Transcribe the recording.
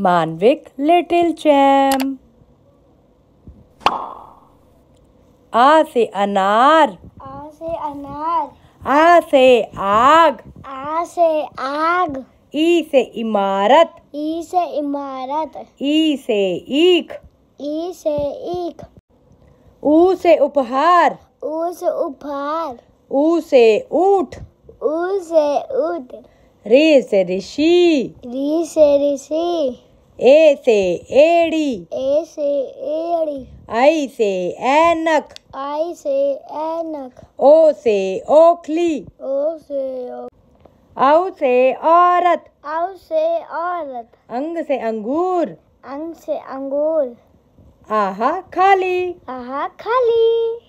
मानविक little charm आ से अनार आ से अनार आ से आग आ से आग ई से इमारत ई से इमारत ई से ईख ई से ईख ऊ से उपहार ऊ से उपहार ऊ से ऊट ऊ से ऊट री से ऋषि री से ऋषि ए से एड़ी ए से एड़ी आई से ऐनक e आई से ऐनक e ओ से ओखली ओ से औ से औरत औ से औरत अंग से अंगूर अंग से अंगूर आहा खाली आहा खाली